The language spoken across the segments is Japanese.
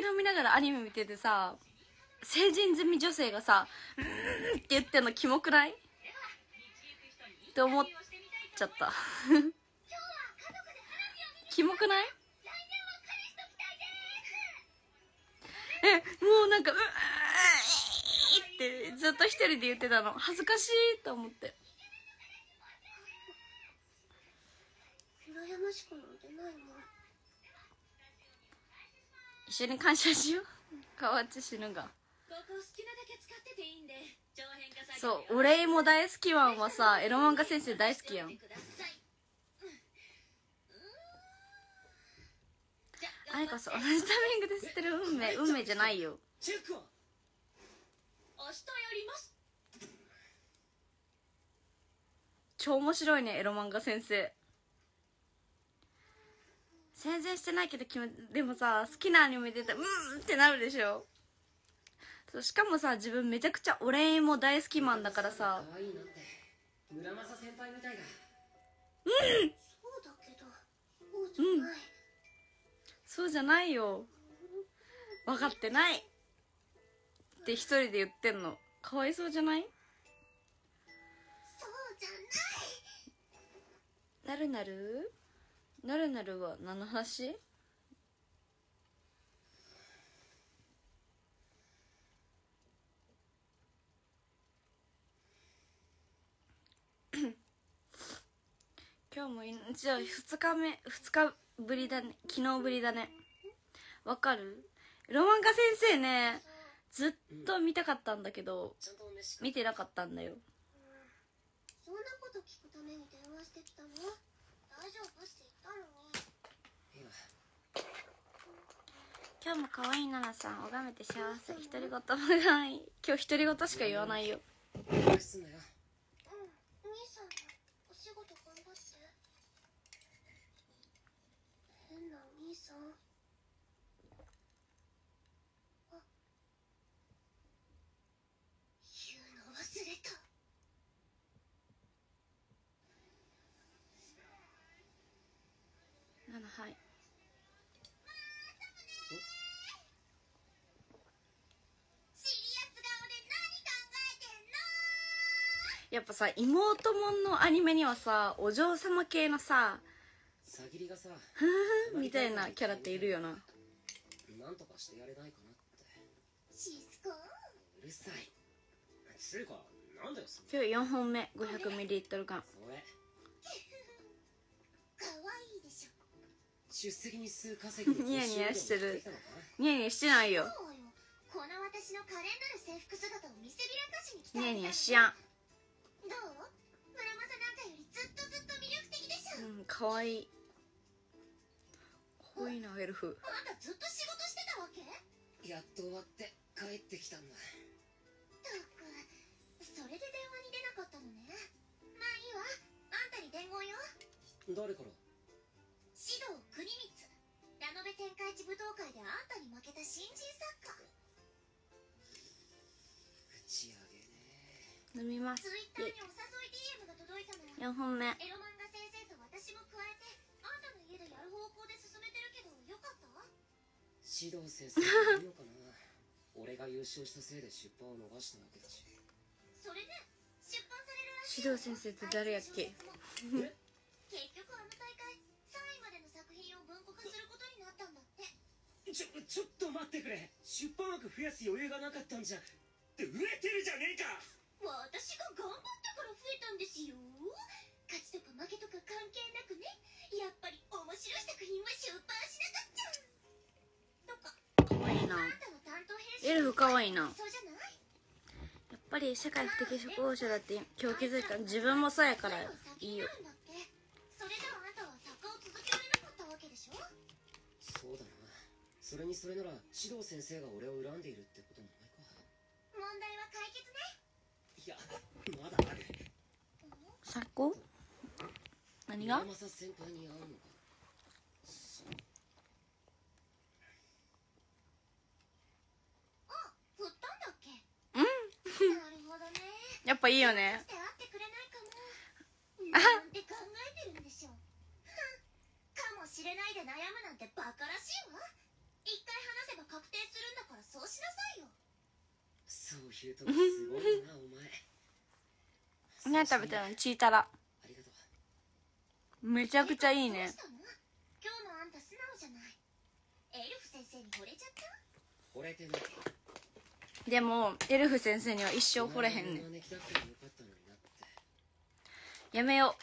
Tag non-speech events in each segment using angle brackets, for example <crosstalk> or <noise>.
酒飲みながらアニメ見ててさ成人済み女性がさ「うん」って言ってんのキモくないって思っちゃったキモくないえもうなんか「うん」ってずっと一人で言ってたの恥ずかしいと思って羨ましくなんてないもん一緒に感謝しようっ内死ぬがそうお礼も大好きワンはさエロ漫画先生大好きやんあいこそ同じタイミングで知ってる運命運命じゃないよ超面白いねエロ漫画先生全然してないけど気でもさ好きなアニメ出たらうんってなるでしょそうしかもさ自分めちゃくちゃお礼も大好きマンだからさ村正先輩みたいだうんそうだけどうじゃない、ん、そうじゃないよ分かってないって一人で言ってんのかわいそうじゃないそうじゃないなるなるなるなるは何の話 <coughs> 今日もじゃあ2日目2日ぶりだね昨日ぶりだねわかるロマンカ先生ねずっと見たかったんだけど、見てなかったんだよ、そんなこと聞くために電話してきたの大丈夫今日も可愛い奈々さん拝めて幸せ独り言もない今日独り言しか言わないよ変なお兄さんさ妹もんのアニメにはさお嬢様系のささぎりがさみたいなキャラっているよななんとかしてやれないかなってシスコうるさいつうかなんだよ今日4本目 500ml 缶それ <laughs> かわいいでしょ出席に数稼ぎニヤニヤしてるニヤニヤしてないよこの私のカレンダル制服姿を見せびらかしに来たニヤニヤしやんうんかわいいかわいいなエルフあんたずっと仕事してたわけやっと終わって帰ってきたんだったくそれで電話に出なかったのねまあいいわあんたに伝言よ誰から指導国光ラノベ展開地舞踏会であんたに負けた新人作家飲みますツイッターにお誘い DM が届いたのよ4本目エロ漫画先生と私も加えてあんたの家でやる方向で進めてるけどよかった指導先生いいのかな俺が優勝したせいで出版を逃したわけだしそれで出版されるらしい指導先生って誰やっけ結局あの大会3位までの作品を文庫化することになったんだってちょちょっと待ってくれ出版枠増やす余裕がなかったんじゃって売えてるじゃねえか私が頑張ったから増えたんですよ勝ちとか負けとか関係なくねやっぱり面白い作品は出版しなかったとかかわいいなエルフかわいいなやっぱり社会的適合者だって今日気づいた自分もそうやからいいよそれあはを続けられなかったわけでしょそうだなそれにそれなら指導先生が俺を恨んでいるってこと샀고아니가응야빠이요네知れないで悩むなんてらしいわ一回話せば確定するんだからそうしなさいよそういうすごいなお前何食べたのチータラめちゃくちゃいいね今日のあんた素直じゃないエルフ先生に惚れちゃった惚れてないでもエルフ先生には一生惚れへんねんやめよ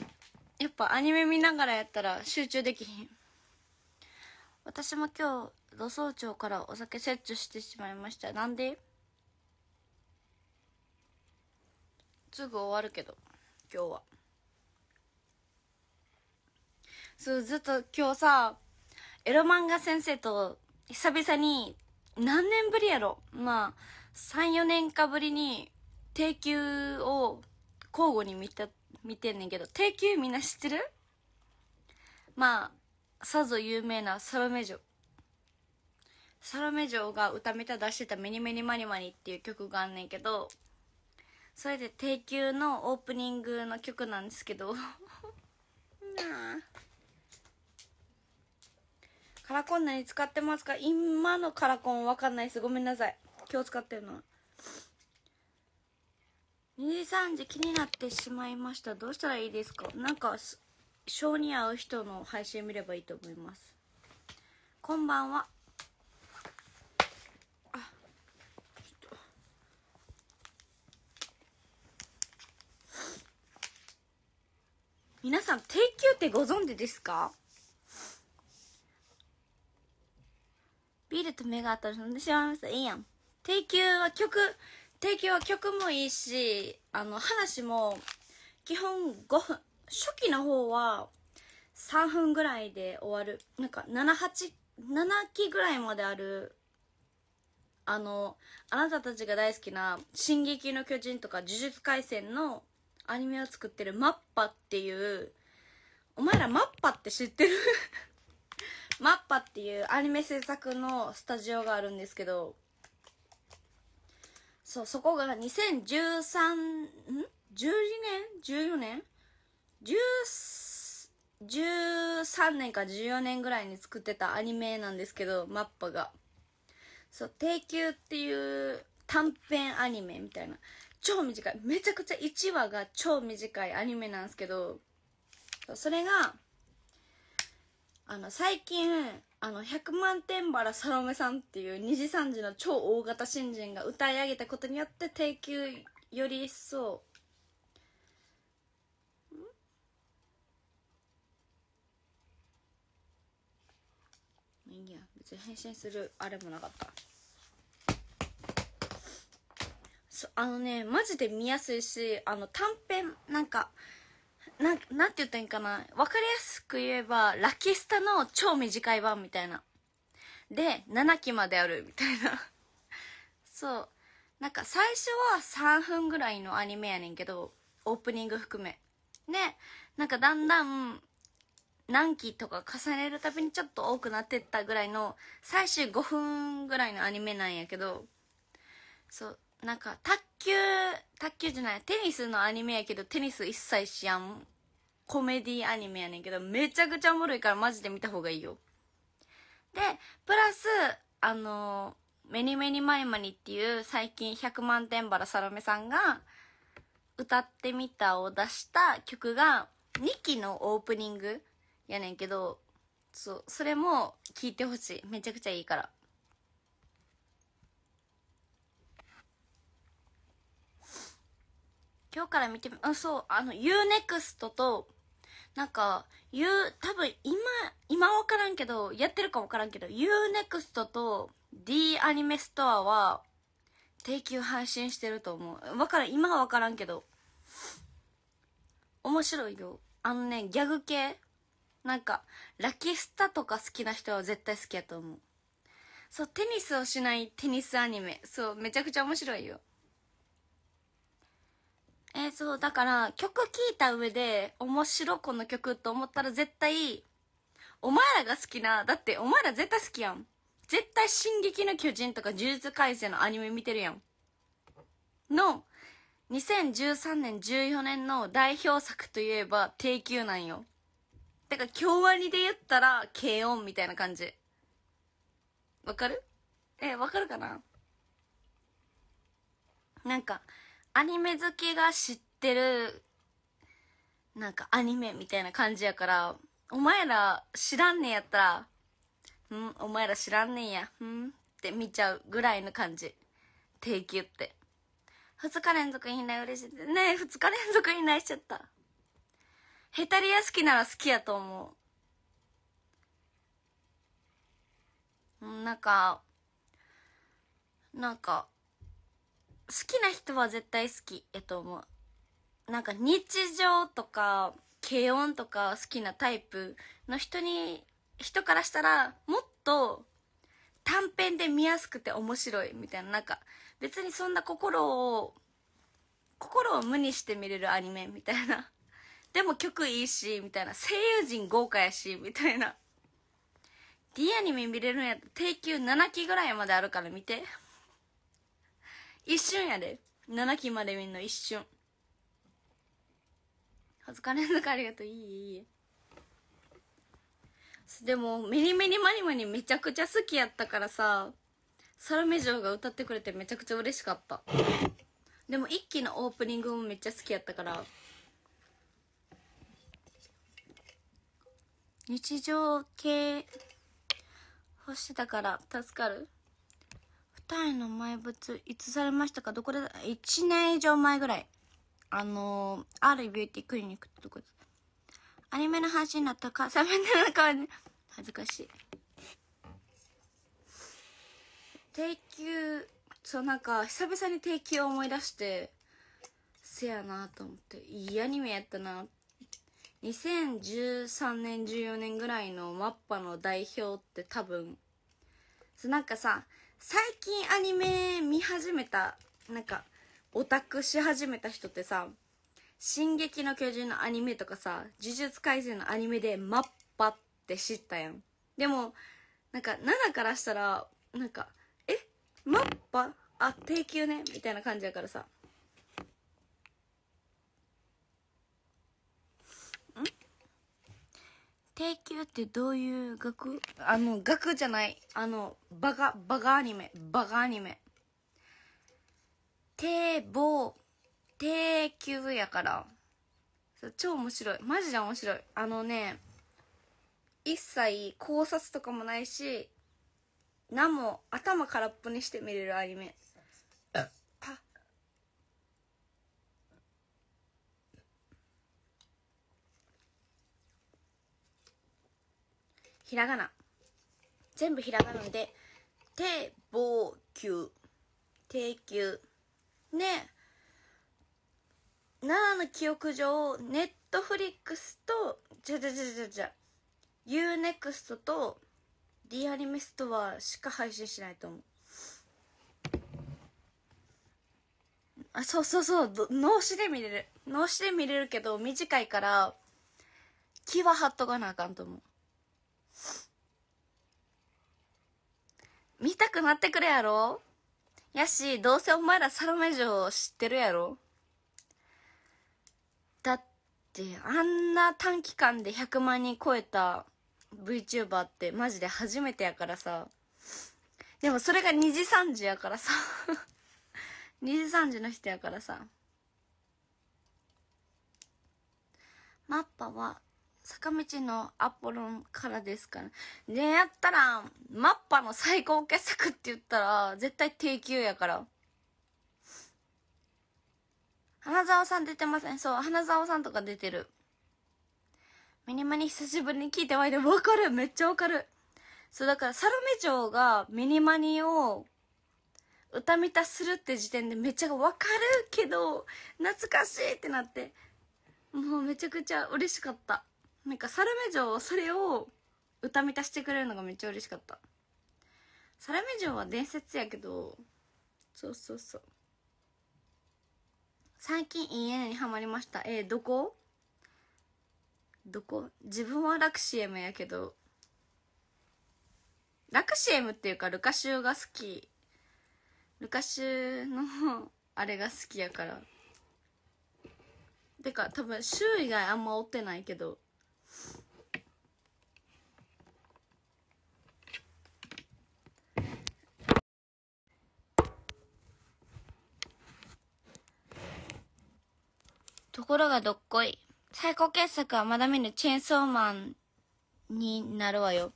うやっぱアニメ見ながらやったら集中できひん私も今日土早朝からお酒摂取してしまいましたなんですぐ終わるけど、今日は。そう、ずっと今日さ、エロ漫画先生と久々に、何年ぶりやろまあ、3、4年かぶりに、定休を交互に見た、見てんねんけど、定休みんな知ってるまあ、さぞ有名なサロメジョサロメジョが歌めた出してたメニメニマニマニっていう曲があんねんけど、それで定休のオープニングの曲なんですけどな <laughs> カラコン何使ってますか今のカラコンわかんないですごめんなさい今日使ってるのは2時3時気になってしまいましたどうしたらいいですかなんか性に合う人の配信見ればいいと思いますこんばんは皆さん、定休ってご存知ですかビールと目が合ったら死んでしまいました。いいやん。定休は曲、定休は曲もいいし、あの、話も、基本5分。初期の方は、3分ぐらいで終わる。なんか、7、8、7期ぐらいまである、あの、あなたたちが大好きな、進撃の巨人とか、呪術廻戦のアニメを作ってるマッパっていう、お前らマッパって知ってる <laughs> マッパっていうアニメ制作のスタジオがあるんですけど、そう、そこが2013、ん ?12 年 ?14 年 ?13 年か14年ぐらいに作ってたアニメなんですけど、マッパが。そう、定休っていう短編アニメみたいな。超短い。めちゃくちゃ1話が超短いアニメなんですけど、それが、あの、最近、あの、100万点原ラサロメさんっていう二次三次の超大型新人が歌い上げたことによって低級より一層、んいいや、別に変身するあれもなかった。そあのねマジで見やすいしあの短編なんかなんなんて言ったんかな分かりやすく言えばラキスタの超短い版みたいなで7期まであるみたいな <laughs> そうなんか最初は3分ぐらいのアニメやねんけどオープニング含めでなんかだんだん何期とか重ねるたびにちょっと多くなってったぐらいの最終5分ぐらいのアニメなんやけどそうなんか、卓球、卓球じゃない、テニスのアニメやけど、テニス一切しやん。コメディアニメやねんけど、めちゃくちゃおもろいからマジで見た方がいいよ。で、プラス、あのメニメニマニマニっていう最近100万点バラサロメさんが歌ってみたを出した曲が2期のオープニングやねんけど、そう、それも聴いてほしい。めちゃくちゃいいから。今日から見てみ、うん、そう、あの、UNEXT と、なんか、U、多分今、今わからんけど、やってるかわからんけど、UNEXT と D アニメストアは、定休配信してると思う。わからん、今はわからんけど。面白いよ。あのね、ギャグ系なんか、ラキスタとか好きな人は絶対好きやと思う。そう、テニスをしないテニスアニメ。そう、めちゃくちゃ面白いよ。えー、そう、だから曲聴いた上で面白この曲と思ったら絶対、お前らが好きな、だってお前ら絶対好きやん。絶対進撃の巨人とか呪術廻戦」のアニメ見てるやん。の、2013年14年の代表作といえば低級なんよ。だから京アニで言ったら軽音みたいな感じ。わかるえ、わかるかななんか、アニメ好きが知ってる、なんかアニメみたいな感じやから、お前ら知らんねんやったら、うん、お前ら知らんねんや、うんって見ちゃうぐらいの感じ。定休って。二日連続引退嬉しい。ねえ、二日連続引退しちゃった。ヘタリア好きなら好きやと思う。なんか、なんか、きな人は絶対好きやと思う。なんか日常とか、軽音とか好きなタイプの人に、人からしたら、もっと短編で見やすくて面白いみたいな、なんか、別にそんな心を、心を無にして見れるアニメみたいな。でも曲いいし、みたいな。声優陣豪華やし、みたいな。D アニメ見れるんやったら定休7期ぐらいまであるから見て。一瞬やで7期まで見んの一瞬恥ずかれんかありがとういいいいでも「メニメニマニマニ」めちゃくちゃ好きやったからさサルメジョが歌ってくれてめちゃくちゃ嬉しかったでも一期のオープニングもめっちゃ好きやったから日常系欲してたから助かるタイの埋没、いつされましたかどこで ?1 年以上前ぐらい。あのー、あるビューティークリニックってとこです。アニメの話になったか、さんメの中に、恥ずかしい。定休、そうなんか、久々に定休を思い出して、せやなと思って、いいアニメやったな。2013年、14年ぐらいのマッパの代表って多分、そうなんかさ、最近アニメ見始めた、なんか、オタクし始めた人ってさ、進撃の巨人のアニメとかさ、呪術廻戦のアニメでマッパって知ったやん。でも、なんか、7からしたら、なんか、えマッパあ、定休ねみたいな感じやからさ。定休ってどういう学あの、学じゃない。あの、バカ、バカアニメ。バカアニメ。定棒、定休やから。超面白い。マジで面白い。あのね、一切考察とかもないし、何も頭空っぽにして見れるアニメ。ひらがな。全部ひらがなで、て、ぼう、きゅう。定休。ね、奈良の記憶上、ネットフリックスと、じゃじゃじゃじゃじゃ、ユーネクストと、リアリメストはしか配信しないと思う。あ、そうそうそう、脳死で見れる。脳死で見れるけど、短いから、気は張っとかなあかんと思う。見たくなってくるやろやし、どうせお前らサロメ嬢知ってるやろだって、あんな短期間で100万人超えた VTuber ってマジで初めてやからさ。でもそれが2時3時やからさ。2時3時の人やからさ。マッパは坂道のアポロンからですから。ねやったら、マッパの最高傑作って言ったら、絶対低級やから。花沢さん出てません。そう、花沢さんとか出てる。ミニマニ久しぶりに聞いてはいで、わかるめっちゃわかるそう、だから、サロメ嬢がミニマニを歌みたするって時点でめっちゃわかるけど、懐かしいってなって、もうめちゃくちゃ嬉しかった。なんかサルメ城それを歌みたしてくれるのがめっちゃ嬉しかったサルメ城は伝説やけどそうそうそう最近いいねにハマりましたえー、どこどこ自分はラクシエムやけどラクシエムっていうかルカシュが好きルカシュのあれが好きやからてか多分周以外あんま追ってないけどところがどっこい。最高傑作はまだ見ぬチェーンソーマンになるわよ。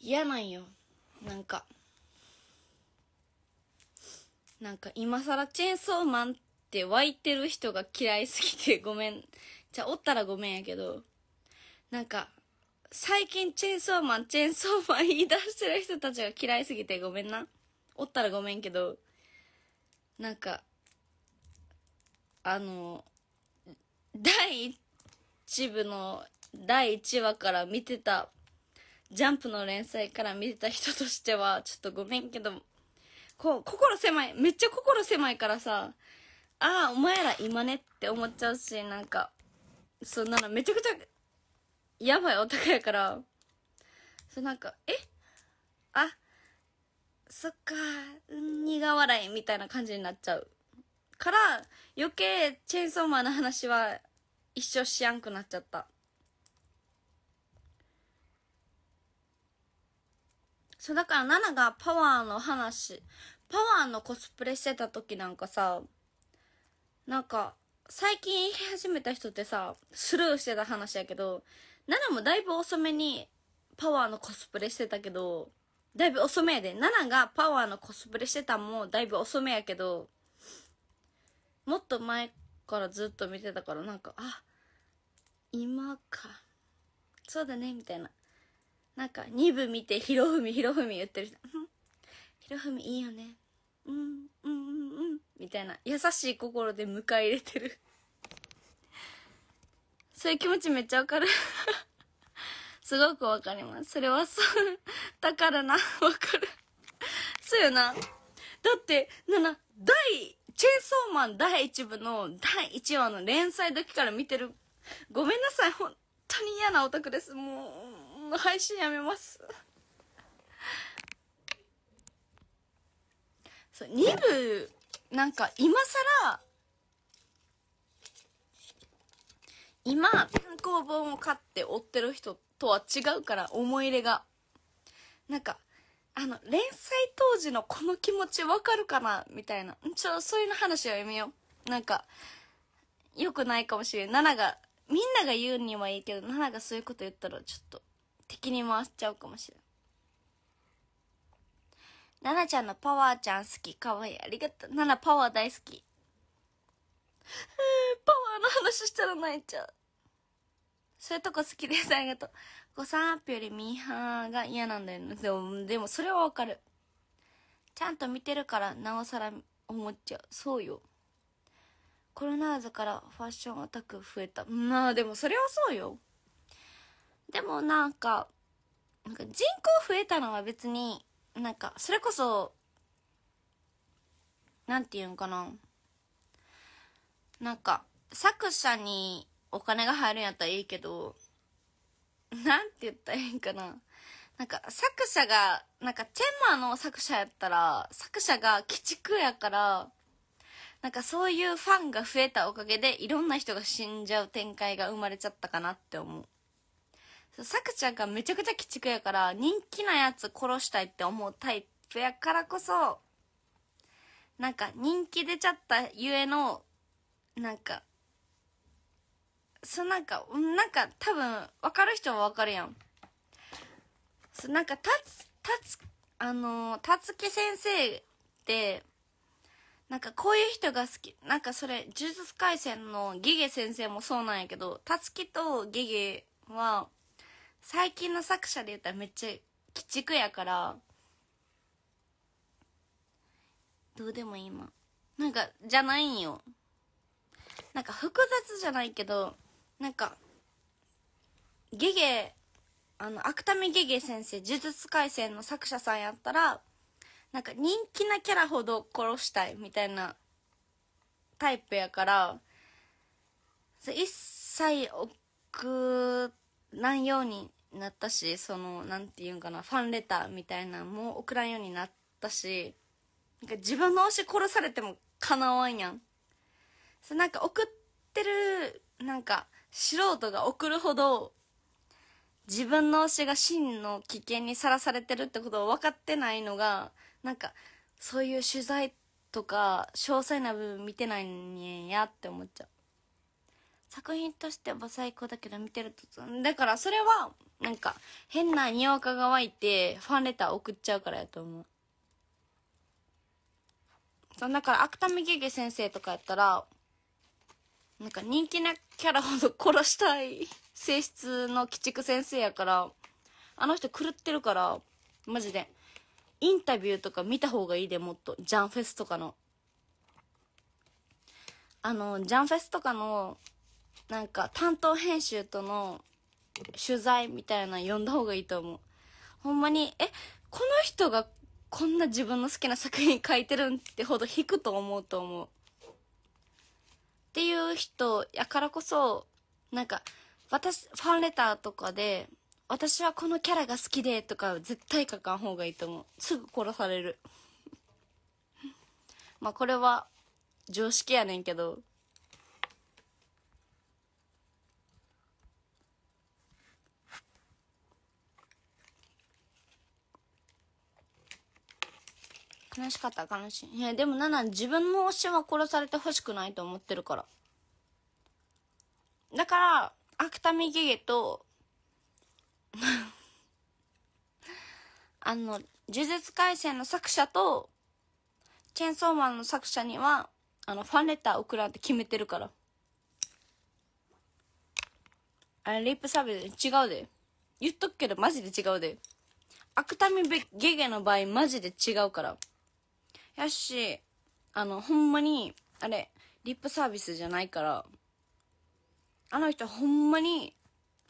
嫌なんよ。なんか。なんか今更チェーンソーマンって湧いてる人が嫌いすぎてごめん。じゃあ、おったらごめんやけど。なんか、最近チェーンソーマン、チェーンソーマン言い出してる人たちが嫌いすぎてごめんな。おったらごめんけど。なんか、あの、第1部の第1話から見てた、ジャンプの連載から見てた人としては、ちょっとごめんけど、こう、心狭い、めっちゃ心狭いからさ、ああ、お前ら今ねって思っちゃうし、なんか、そんなのめちゃくちゃ、やばいお高いから、そうなんか、えあ、そっか、苦笑いみたいな感じになっちゃう。から余計チェーンソーマンの話は一生しやんくなっちゃった。そう、だから、ナナがパワーの話、パワーのコスプレしてた時なんかさ、なんか、最近言い始めた人ってさ、スルーしてた話やけど、ナナもだいぶ遅めにパワーのコスプレしてたけど、だいぶ遅めやで。ナナがパワーのコスプレしてたもだいぶ遅めやけど、と前からずっと見てたからなんか、あ、今か。そうだね、みたいな。なんか、2部見て、ひろふみ、ひろふみ言ってる人、ひろふみいいよね。うん、うん、うん、うん、みたいな。優しい心で迎え入れてるそういう気持ちめっちゃわかる <laughs> すごくわかります。それはそう。だからな、わかる。そうよな。だって、なな、第チェーンソーマン第1部の第1話の連載時から見てる。ごめんなさい、本当に嫌なオタクです。もう、配信やめます。そう、2部、なんか今更、今、単行本を買って追ってる人とは違うから、思い入れが。なんか、あの、連載当時のこの気持ちわかるかなみたいな。ちょ、そういうの話はやめよう。なんか、良くないかもしれナナが、みんなが言うにはいいけど、ナがそういうこと言ったらちょっと、敵に回しちゃうかもしれい。ななちゃんのパワーちゃん好き。かわいい。ありがとう。ななパワー大好き。パワーの話したら泣いちゃう。そういうとこ好きです。ありがとう。誤算アップよりミーハーが嫌なんだよでも、でもそれはわかる。ちゃんと見てるから、なおさら思っちゃう。そうよ。コロナーズからファッションアタク増えた。まあでもそれはそうよ。でもなんか、なんか人口増えたのは別に、なんか、それこそ、なんて言うんかな。なんか、作者にお金が入るんやったらいいけど、<laughs> なんて言ったらいいんかな。なんか作者が、なんかチェンマーの作者やったら、作者が鬼畜やから、なんかそういうファンが増えたおかげでいろんな人が死んじゃう展開が生まれちゃったかなって思う。作者がめちゃくちゃ鬼畜やから人気なやつ殺したいって思うタイプやからこそ、なんか人気出ちゃったゆえの、なんかそうなんか、なんか多分、わかる人はわかるやん。そうなんか、たつ、たつ、あのたつき先生って、なんかこういう人が好き。なんかそれ、呪術廻戦のゲゲ先生もそうなんやけど、たつきとゲゲは、最近の作者で言ったらめっちゃ鬼畜やから、どうでもいい今。なんか、じゃないんよ。なんか複雑じゃないけど、なんか、ゲゲ、あの、芥見ゲゲ先生、呪術廻戦の作者さんやったら、なんか人気なキャラほど殺したいみたいなタイプやから、一切送らんようになったし、その、なんて言うんかな、ファンレターみたいなも送らんようになったし、なんか自分の推し殺されても叶わんやん。そなんか送ってる、なんか、素人が送るほど自分の推しが真の危険にさらされてるってことを分かってないのがなんかそういう取材とか詳細な部分見てないんやって思っちゃう作品としては最高だけど見てるとだからそれはなんか変なにわかが湧いてファンレター送っちゃうからやと思ううだから芥見ゲゲ先生とかやったらなんか人気なキャラほど殺したい性質の鬼畜先生やから、あの人狂ってるから、マジで。インタビューとか見た方がいいでもっと。ジャンフェスとかの。あの、ジャンフェスとかの、なんか担当編集との取材みたいな読んだ方がいいと思う。ほんまに、え、この人がこんな自分の好きな作品書いてるんってほど引くと思うと思う。っていう人やからこそ、なんか、私、ファンレターとかで、私はこのキャラが好きでとか絶対書かん方がいいと思う。すぐ殺される。まあこれは常識やねんけど、悲しかった悲しい。いでもナナ自分の推しは殺されてほしくないと思ってるから。だから、芥見ゲゲと <laughs> あの、呪術廻戦の作者と、チェンソーマンの作者には、あの、ファンレター送らんって決めてるから。あれ、リップサービス違うで。言っとくけど、マジで違うで。芥見ゲゲの場合、マジで違うから。やし、あの、ほんまに、あれ、リップサービスじゃないから、あの人ほんまに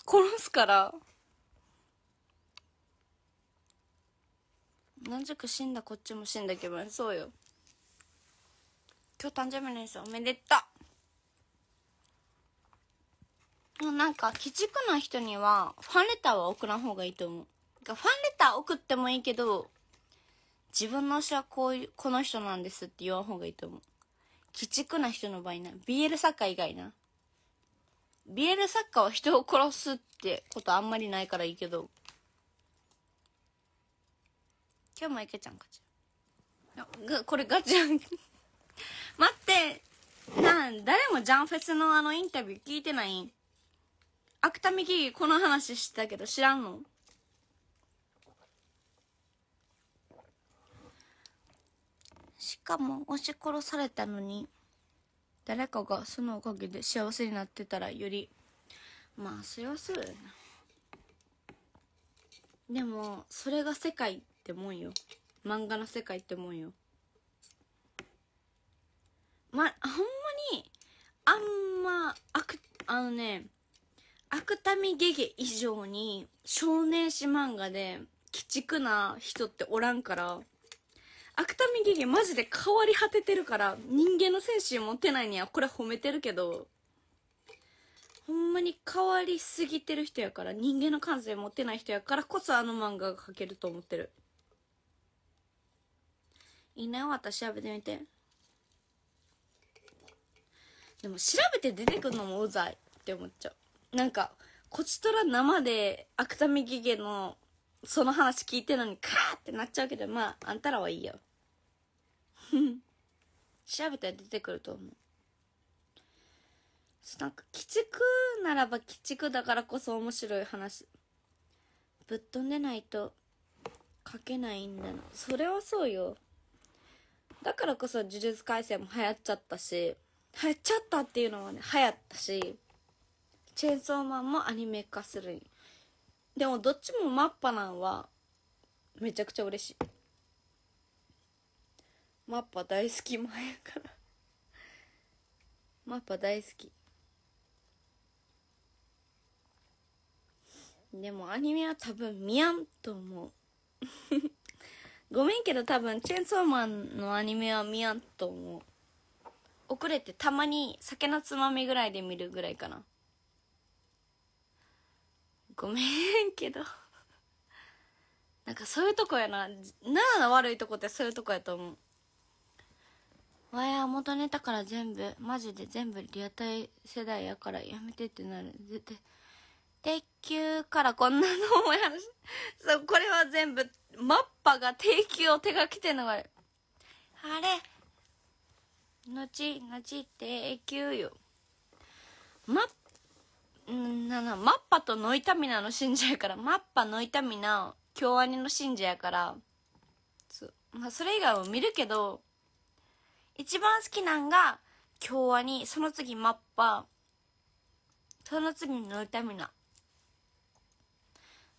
殺すから、何時く死んだこっちも死んだけど、そうよ。今日誕生日なんですよ、おめでとうなんか、鬼畜な人には、ファンレターは送らん方がいいと思う。ファンレター送ってもいいけど、自分の推しはこういう、この人なんですって言わん方がいいと思う。鬼畜な人の場合な。BL 作家以外な。BL 作家は人を殺すってことあんまりないからいいけど。今日もいけちゃんかちゃが、これガチャン。<laughs> 待ってなん誰もジャンフェスのあのインタビュー聞いてないん芥見ギギこの話してたけど知らんのしかも押し殺されたのに誰かがそのおかげで幸せになってたらよりまあそれはそうよなでもそれが世界ってもんよ漫画の世界ってもんよまほんまにあんま悪あのね芥見ゲゲ以上に少年誌漫画で鬼畜な人っておらんから芥見劇マジで変わり果ててるから人間の精神持ってないにはこれ褒めてるけどほんまに変わりすぎてる人やから人間の感性持ってない人やからこそあの漫画が描けると思ってるいいね私調べてみてでも調べて出てくるのもうざいって思っちゃうなんかこちとら生で芥見ギゲのその話聞いてるのにカーってなっちゃうけど、まあ、あんたらはいいよ。<laughs> 調べたら出てくると思う。なんか、鬼畜ならば鬼畜だからこそ面白い話。ぶっ飛んでないと書けないんだな。それはそうよ。だからこそ呪術改正も流行っちゃったし、流行っちゃったっていうのはね、流行ったし、チェーンソーマンもアニメ化するでもどっちもマッパなんはめちゃくちゃ嬉しいマッパ大好き前やからマッパ大好きでもアニメは多分見やんと思う <laughs> ごめんけど多分チェンソーマンのアニメは見やんと思う遅れてたまに酒のつまみぐらいで見るぐらいかなごめんけどなんかそういうとこやな奈良の悪いとこってそういうとこやと思うわや元ネタから全部マジで全部リアタイ世代やからやめてってなる絶対鉄球からこんなの思い話そうこれは全部マッパが定休を手がけてんのがあれあれ後後定休よマッうんマッパとノイタミナの信者やからマッパノイタミナ京アニの信者やからそ,、まあ、それ以外も見るけど一番好きなんが京アニその次マッパその次ノイタミナ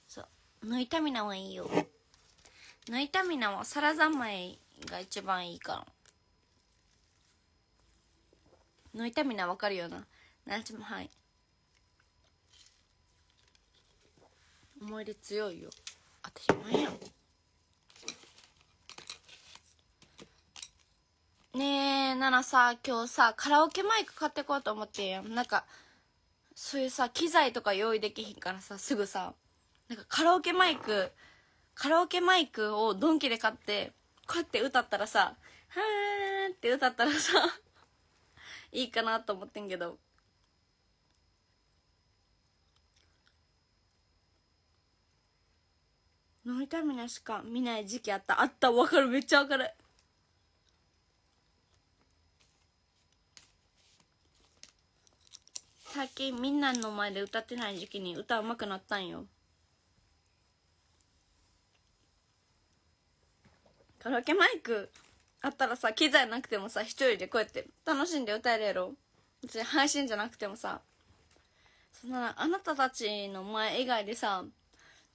そうノイタミナはいいよノイタミナはサラ三昧が一番いいからノイタミナわかるよな何時もはい思い入れ強いよ私なんやねえならさ今日さカラオケマイク買ってこうと思ってんやんなんかそういうさ機材とか用意できひんからさすぐさなんかカラオケマイクカラオケマイクをドンキで買ってこうやって歌ったらさ「はーん」って歌ったらさいいかなと思ってんけどノイタミナしか見ない時期あった。あった。わかる。めっちゃわかる。最近みんなの前で歌ってない時期に歌うまくなったんよ。カラオケマイクあったらさ、機材なくてもさ、一人でこうやって楽しんで歌えるやろ。別に配信じゃなくてもさ。そんな、あなたたちの前以外でさ、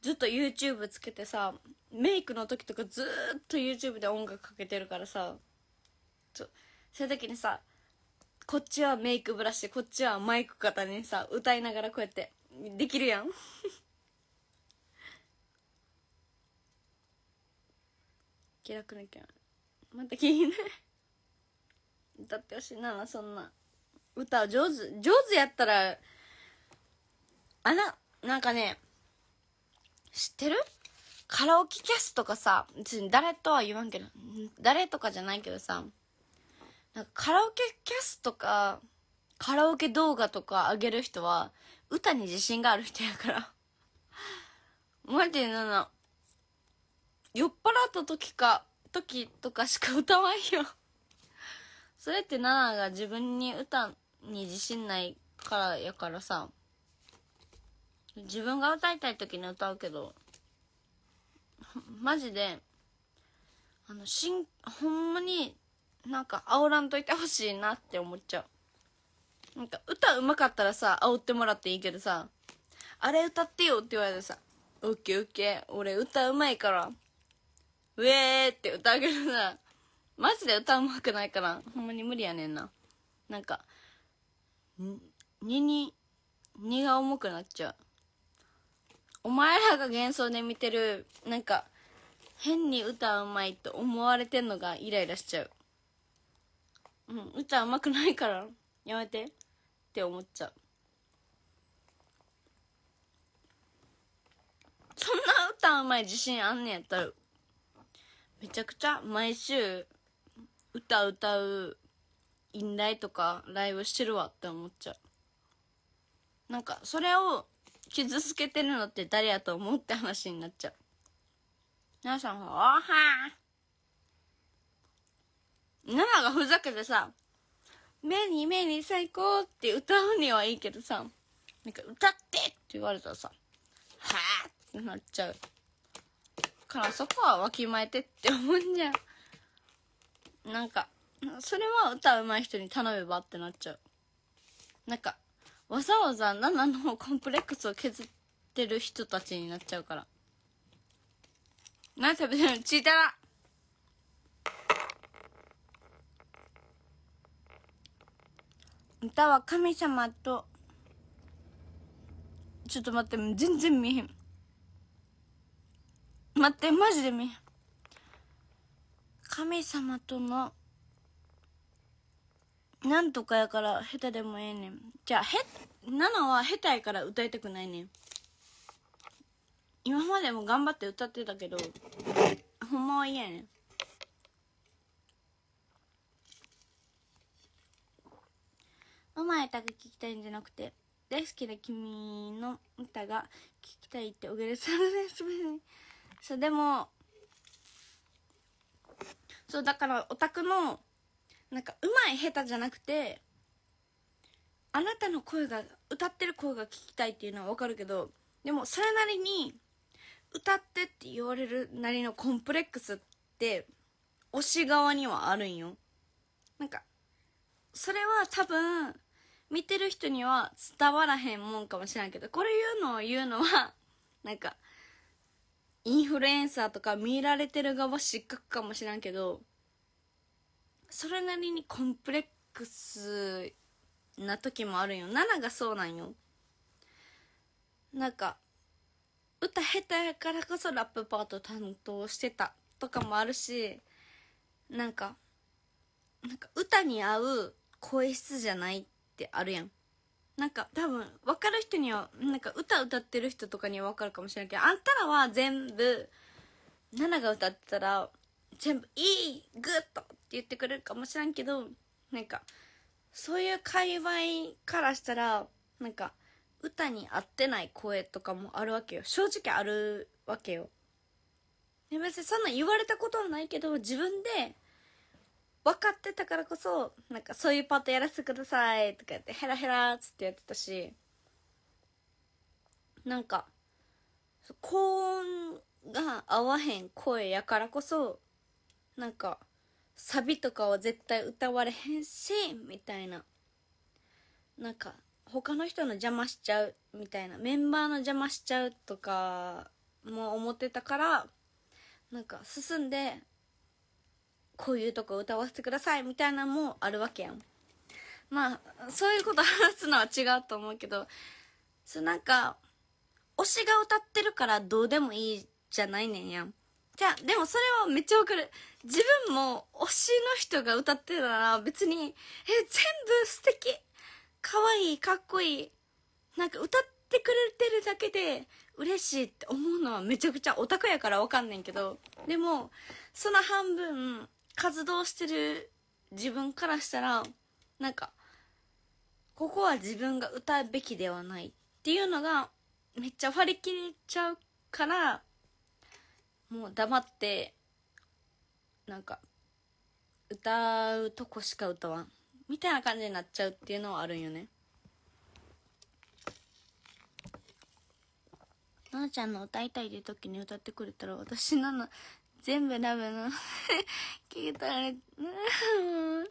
ずっと YouTube つけてさ、メイクの時とかずっと YouTube で音楽かけてるからさ、そう、そういう時にさ、こっちはメイクブラシ、こっちはマイク型にさ、歌いながらこうやって、できるやん。<laughs> 気楽なきゃ。また気にな歌ってほしいな、そんな。歌上手、上手やったら、あな、なんかね、知ってるカラオケキャスとかさ、別に誰とは言わんけど、誰とかじゃないけどさ、なんかカラオケキャスとか、カラオケ動画とか上げる人は、歌に自信がある人やから。マジでな、酔っ払った時か、時とかしか歌わんよそれってナナが自分に歌に自信ないからやからさ。自分が歌いたい時に歌うけど、マジで、あの、しん、ほんまに、なんか煽らんといてほしいなって思っちゃう。なんか歌うまかったらさ、煽ってもらっていいけどさ、あれ歌ってよって言われてさ、オッケーオッケー、俺歌うまいから、ウェーって歌うけどさ、マジで歌うまくないから、ほんまに無理やねんな。なんか、に、に、荷が重くなっちゃう。お前らが幻想で見てる、なんか、変に歌うまいと思われてんのがイライラしちゃう。うん、歌うまくないから、やめてって思っちゃう。そんな歌うまい自信あんねやったら、めちゃくちゃ毎週、歌歌う、引退とかライブしてるわって思っちゃう。なんか、それを傷つけてるのって誰やと思うって話になっちゃう。皆さん、は、おはぁナナがふざけてさ、目に目に最高って歌うにはいいけどさ、なんか歌ってって言われたらさ、はぁってなっちゃう。からそこはわきまえてって思うんじゃん。なんか、それは歌うまい人に頼めばってなっちゃう。なんか、わざわざ7のコンプレックスを削ってる人たちになっちゃうから。何食べてるのチータラ歌は神様と、ちょっと待って、全然見えへん。待って、マジで見えへん。神様とのなんとかやから下手でもええねん。じゃあ、へ、7は下手やから歌いたくないねん。今までも頑張って歌ってたけど、ほんまは嫌やねん。うまい歌が聴きたいんじゃなくて、大好きな君の歌が聴きたいって小倉さんです。そう、でも、そう、だからオタクのなんか、うまい下手じゃなくて、あなたの声が、歌ってる声が聞きたいっていうのはわかるけど、でも、それなりに、歌ってって言われるなりのコンプレックスって、推し側にはあるんよ。なんか、それは多分、見てる人には伝わらへんもんかもしれんけど、これ言うのを言うのは、なんか、インフルエンサーとか見られてる側失格かもしれんけど、それなりにコンプレックスな時もあるよ。7がそうなんよ。なんか、歌下手やからこそラップパート担当してたとかもあるし、なんか、なんか歌に合う声質じゃないってあるやん。なんか多分分かる人には、なんか歌歌ってる人とかには分かるかもしれないけど、あんたらは全部、ナナが歌ってたら、全部いい、グッド言ってくれるかもしらんけどなんかそういう界隈からしたらなんか歌に合ってない声とかもあるわけよ正直あるわけよ。で別にそんな言われたことはないけど自分で分かってたからこそなんかそういうパートやらせてくださいとかやってヘラヘラっつってやってたしなんか高音が合わへん声やからこそなんかサビとかは絶対歌われへんし、みたいな。なんか、他の人の邪魔しちゃう、みたいな。メンバーの邪魔しちゃうとか、も思ってたから、なんか、進んで、こういうとこ歌わせてください、みたいなのもあるわけやん。まあ、そういうこと話すのは違うと思うけど、そうなんか、推しが歌ってるからどうでもいいじゃないねんやん。ゃあでもそれはめっちゃ分かる。自分も推しの人が歌ってたら別に、え、全部素敵可わいいかっこいいなんか歌ってくれてるだけで嬉しいって思うのはめちゃくちゃオタクやから分かんないけど、でも、その半分、活動してる自分からしたら、なんか、ここは自分が歌うべきではないっていうのが、めっちゃ割り切れちゃうから、もう黙って、なんか、歌うとこしか歌わん。みたいな感じになっちゃうっていうのはあるんよね。奈なちゃんの歌いたいって時に歌ってくれたら私なの、全部ラブの聞けたら、んうん。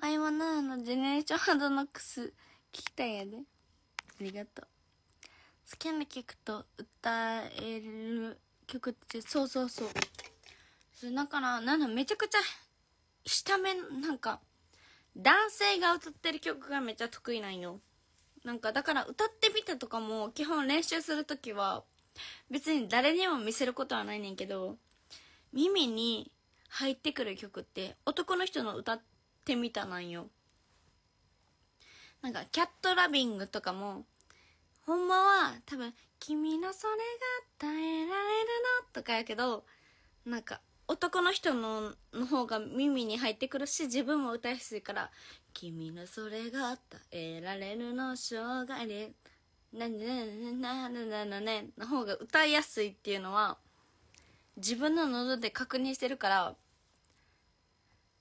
ワイマナのジェネレーションハードノックス聞きたいやで。ありがとう。好きな曲と歌える曲ってそうそうそうそうだからなんかめちゃくちゃ下目なんか男性が歌ってる曲がめっちゃ得意なんよなんかだから歌ってみたとかも基本練習する時は別に誰にも見せることはないねんけど耳に入ってくる曲って男の人の歌ってみたなんよなんか「キャットラビング」とかもほんまは多分「君のそれが耐えられるの」とかやけどなんか男の人のの方が耳に入ってくるし自分も歌いやすいから「君のそれが耐えられるの生涯で」なになになになになにの方が歌いやすいっていうのは自分の喉で確認してるから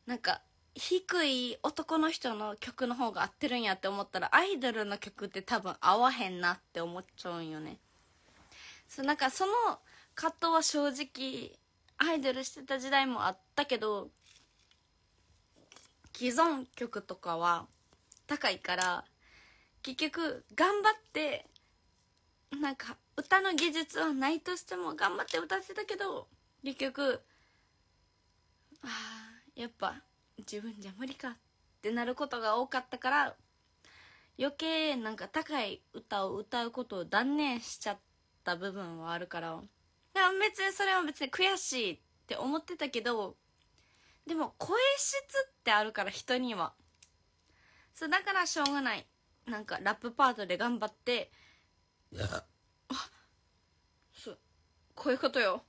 なんか低い男の人の曲の方が合ってるんやって思ったら、アイドルの曲って多分合わへんなって思っちゃうんよね。そう、なんかその葛藤は正直、アイドルしてた時代もあったけど、既存曲とかは高いから、結局頑張って、なんか歌の技術はないとしても頑張って歌ってたけど、結局、ああ、やっぱ自分じゃ無理かってなることが多かったから余計なんか高い歌を歌うことを断念しちゃった部分はあるからだから別にそれは別に悔しいって思ってたけどでも声質ってあるから人にはそうだからしょうがないなんかラップパートで頑張ってあそうこういうことよ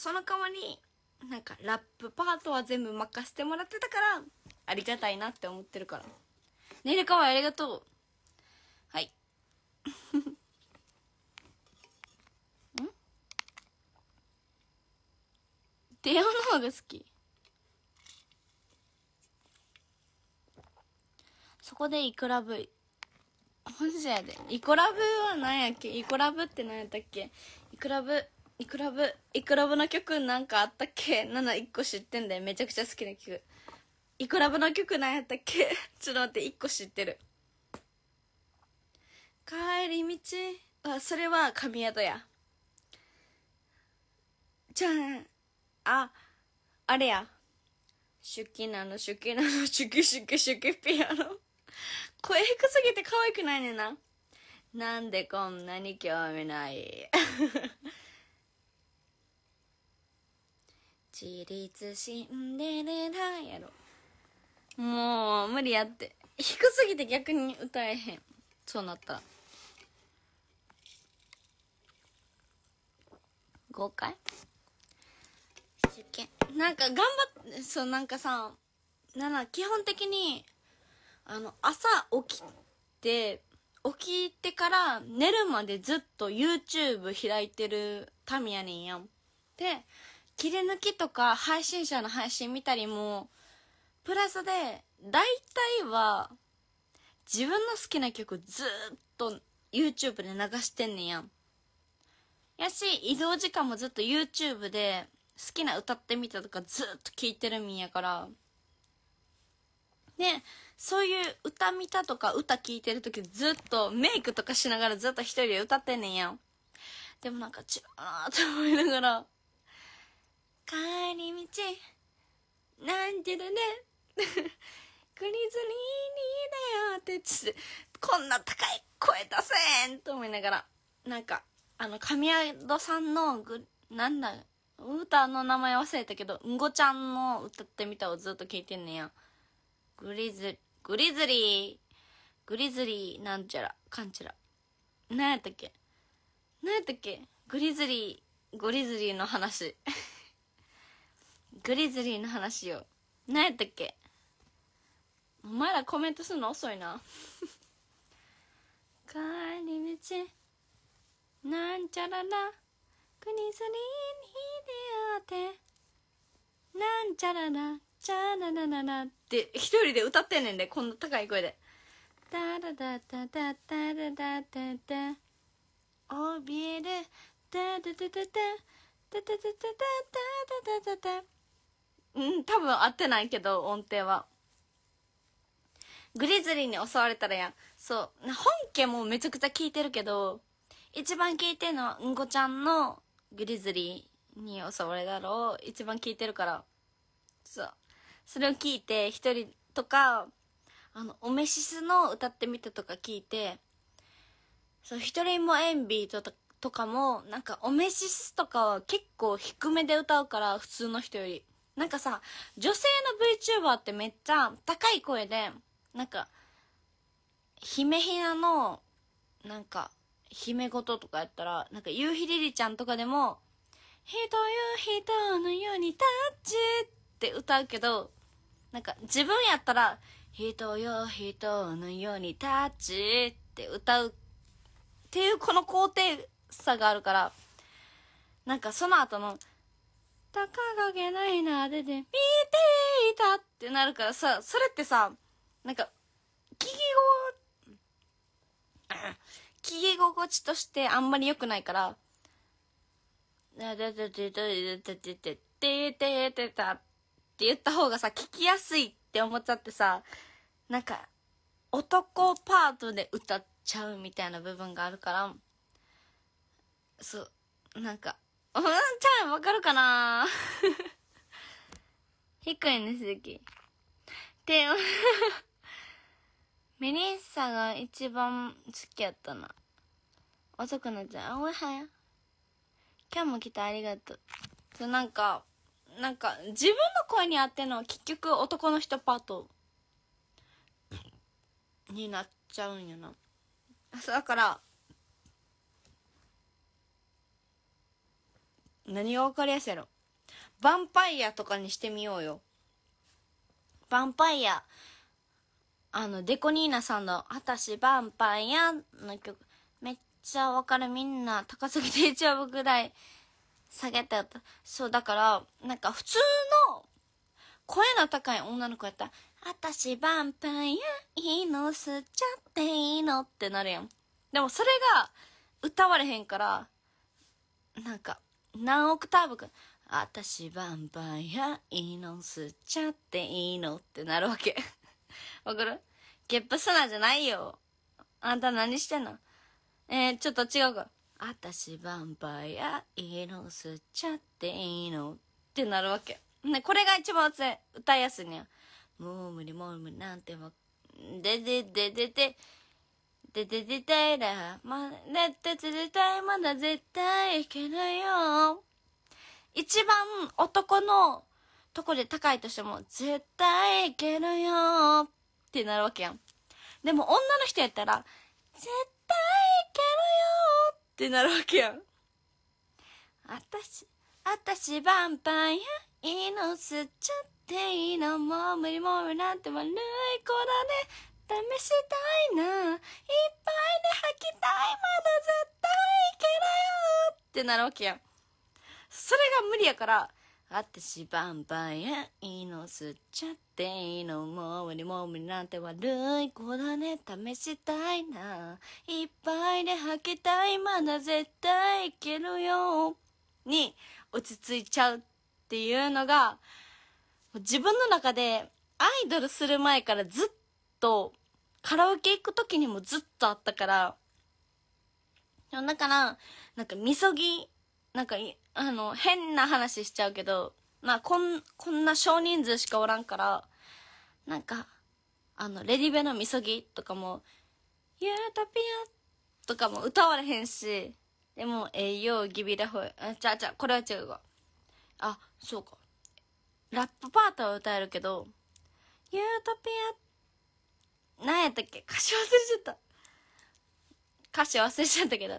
その代わりなんかラップパートは全部任せてもらってたからありがたいなって思ってるからねるかわいありがとうはい <laughs> ん出会の方が好きそこでイクラブ本社やでイコラブは何やっけイコラブって何やったっけイコラブイクラブ、イクラブの曲なんかあったっけなの1個知ってんだよ。めちゃくちゃ好きな曲。イクラブの曲なんやったっけちょっと待って、1個知ってる。帰り道あそれは神宿や。じゃん。あ、あれや。手記なの、手記なの、手記手記手記ピアノ。声低すぎて可愛くないねんな。なんでこんなに興味ない。<laughs> 自立シンデレラやろもう無理やって低すぎて逆に歌えへんそうなったら5回受験なんか頑張ってそうなんかさなら基本的にあの朝起きて起きてから寝るまでずっと YouTube 開いてるタミヤにんやんで切り抜きとか配信者の配信見たりも、プラスで、大体は、自分の好きな曲ずっと YouTube で流してんねんやん。やし、移動時間もずっと YouTube で好きな歌ってみたとかずっと聴いてるみんやから。ね、そういう歌見たとか歌聴いてる時ずっとメイクとかしながらずっと一人で歌ってんねんやん。でもなんか違うなーって思いながら。帰り道なんてだねクリズリーニーだよってつってこんな高い声出せんと思いながらなんかあの神宿さんのグなんだ歌の名前忘れたけど、んごちゃんの歌ってみたをずっと聞いてんねや。グリズ、グリズリー、グリズリー、なんちゃら、かんちゃら。なんやったっけなんやったっけグリズリー、グリズリーの話。<laughs> グリズリーの話を何やったっけお前らコメントするの遅いな <laughs> 帰り道なんちゃららグリズリーに出会ってなんちゃららチャララララって一人で歌ってんねんでこんな高い声で「タラダタタタラダタタ」「怯えるタタタタタタタタタタタタタタタ」うん多分合ってないけど音程はグリズリーに襲われたらやんそう本家もめちゃくちゃ聞いてるけど一番聞いてるのはうんこちゃんのグリズリーに襲われたろう一番聞いてるからそうそれを聞いて一人とかあのおめしすの歌ってみたとか聞いてそう一人もエンビーととかもなんかおめしすとかは結構低めで歌うから普通の人よりなんかさ、女性の VTuber ってめっちゃ高い声で、なんか、姫ひなの、なんか、姫ごととかやったら、なんか、夕日リりりちゃんとかでも、人よ人のようにタッチって歌うけど、なんか、自分やったら、人よ人のようにタッチって歌うっていうこの高低差があるから、なんかその後の、たかがげないなでで見ていたってなるからさ、それってさ、なんか、聞き心、聞き心地としてあんまり良くないから、でだてだてだてだだてててたって言った方がさ、聞きやすいって思っちゃってさ、なんか、男パートで歌っちゃうみたいな部分があるから、そう、なんか、うんちゃんわかるかな <laughs> 低いね、鈴木。で、<laughs> メリッサが一番好きやったな。遅くなっちゃう。おおはや。今日も来てありがとう。そう、なんか、なんか、自分の声に合ってのは結局男の人パートになっちゃうんやな。そう、だから、何がわかりやすいのヴァンパイアとかにしてみようよ。ヴァンパイア。あの、デコニーナさんの、あたしヴァンパイアの曲、めっちゃわかる。みんな、高すぎて応僕ぐらい下げてた。そう、だから、なんか普通の、声の高い女の子やったら、あたしヴァンパイア、いいの吸っちゃっていいのってなるやん。でもそれが、歌われへんから、なんか、何オクターブか。しバンバイアいいの吸っちゃっていいのってなるわけ。<laughs> わかるゲップすなじゃないよ。あんた何してんのえー、ちょっと違うか。あたしバンバイアいいの吸っちゃっていいのってなるわけ。ね、これが一番歌いやすいねもう無理もう無理なんてわ、ででででで、ででででだ、ま、だ絶対まだ絶対いけないよ。一番男のとこで高いとしても、絶対いけるよってなるわけやん。でも女の人やったら、絶対いけるよってなるわけやん。あたし、あたしバンパいいの吸っちゃっていいのもう無理も無理なんて悪い子だね。試したいないっぱいで履きたいもの絶対いけるよってなるわけやんそれが無理やから私バンバンやいいの吸っちゃっていいのもう無理もう無理なんて悪い子だね試したいないっぱいで履きたいまだ絶対いけるよに落ち着いちゃうっていうのが自分の中でアイドルする前からずっとカラオケ行く時にもずっとあったから、だから、なんか、みそぎ、なんか、あの、変な話しちゃうけど、まあ、こん、こんな少人数しかおらんから、なんか、あの、レディベのみそぎとかも、ユートピアとかも歌われへんし、でも、栄養ギビラホイ、あ、ちゃうちゃう、これは違うわ。あ、そうか。ラップパートは歌えるけど、ユートピア何やったっけ歌詞忘れちゃった。歌詞忘れちゃったけど。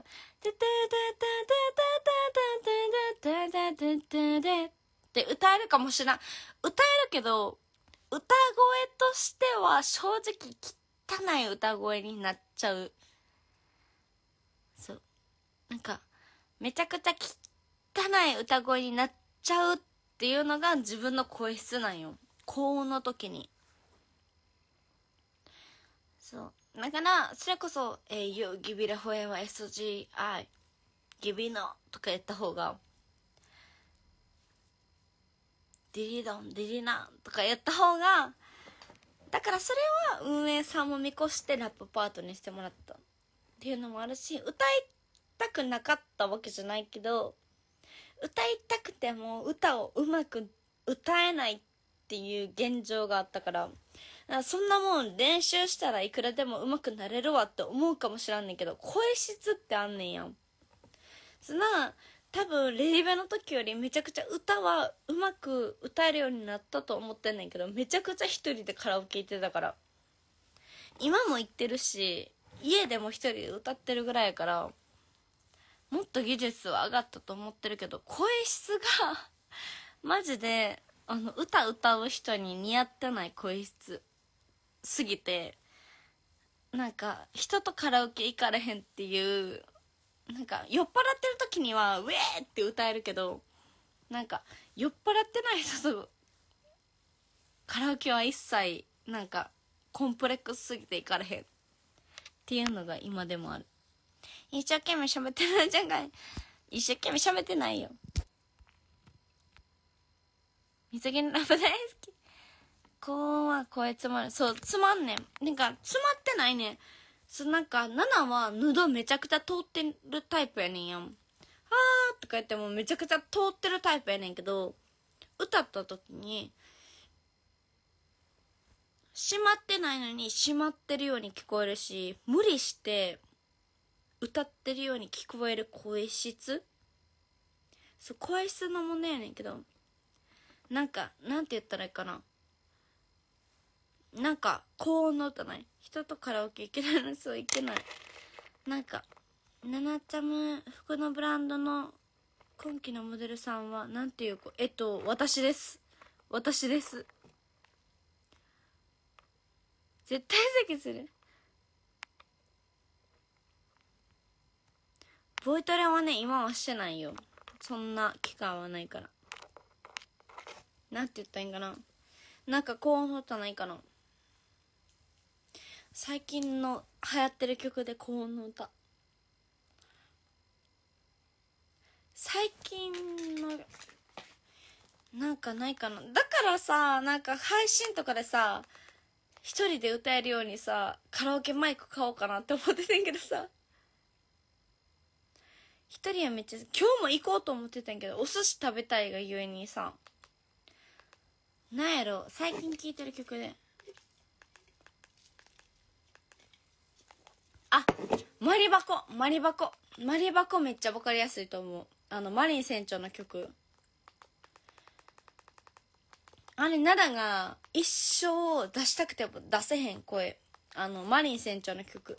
で、歌えるかもしれない。歌えるけど、歌声としては正直汚い歌声になっちゃう。そう。なんか、めちゃくちゃ汚い歌声になっちゃうっていうのが自分の声質なんよ。高音の時に。だから、それこそ、えいよ、ギビラホエは SGI、ギビノとか言った方が、ディリドン、ディリナとか言った方が、だからそれは運営さんも見越してラップパートにしてもらったっていうのもあるし、歌いたくなかったわけじゃないけど、歌いたくても歌をうまく歌えないっていう現状があったから、そんなもん練習したらいくらでも上手くなれるわって思うかもしらんねんけど、声質ってあんねんやん。そな、多分レリベの時よりめちゃくちゃ歌はうまく歌えるようになったと思ってんねんけど、めちゃくちゃ一人でカラオケ行ってたから。今も行ってるし、家でも一人で歌ってるぐらいやから、もっと技術は上がったと思ってるけど、声質がマジで、あの、歌歌う人に似合ってない声質。すぎてなんか人とカラオケ行かれへんっていうなんか酔っ払ってる時には「ウェー!」って歌えるけどなんか酔っ払ってない人とカラオケは一切なんかコンプレックスすぎて行かれへんっていうのが今でもある一生懸命喋ってないじゃんかい一生懸命喋ってないよ水着のラブ大好き婚は声つまる。そう、つまんねん。なんか、つまってないねん。そう、なんか、ナナは喉めちゃくちゃ通ってるタイプやねんやん。あーとか言ってもめちゃくちゃ通ってるタイプやねんけど、歌った時に、閉まってないのに閉まってるように聞こえるし、無理して歌ってるように聞こえる声質そう、声質の問題やねんけど、なんか、なんて言ったらいいかな。なんか、高音の音ない人とカラオケ行けないのそう行けない。なんか、ななちゃむ服のブランドの今期のモデルさんは、なんていう子えっと、私です。私です。絶対席する。ボイトレはね、今はしてないよ。そんな期間はないから。なんて言ったらいいんかな。なんか高音の音ないかな。最近の流行ってる曲で高音の歌最近のなんかないかなだからさなんか配信とかでさ一人で歌えるようにさカラオケマイク買おうかなって思ってたんけどさ一人はめっちゃ今日も行こうと思ってたんやけどお寿司食べたいがゆえにさなんやろ最近聴いてる曲であ、マリバコ、マリバコ。マリバコめっちゃわかりやすいと思う。あの、マリン船長の曲。あれ、ナダが一生出したくても出せへん声。あの、マリン船長の曲。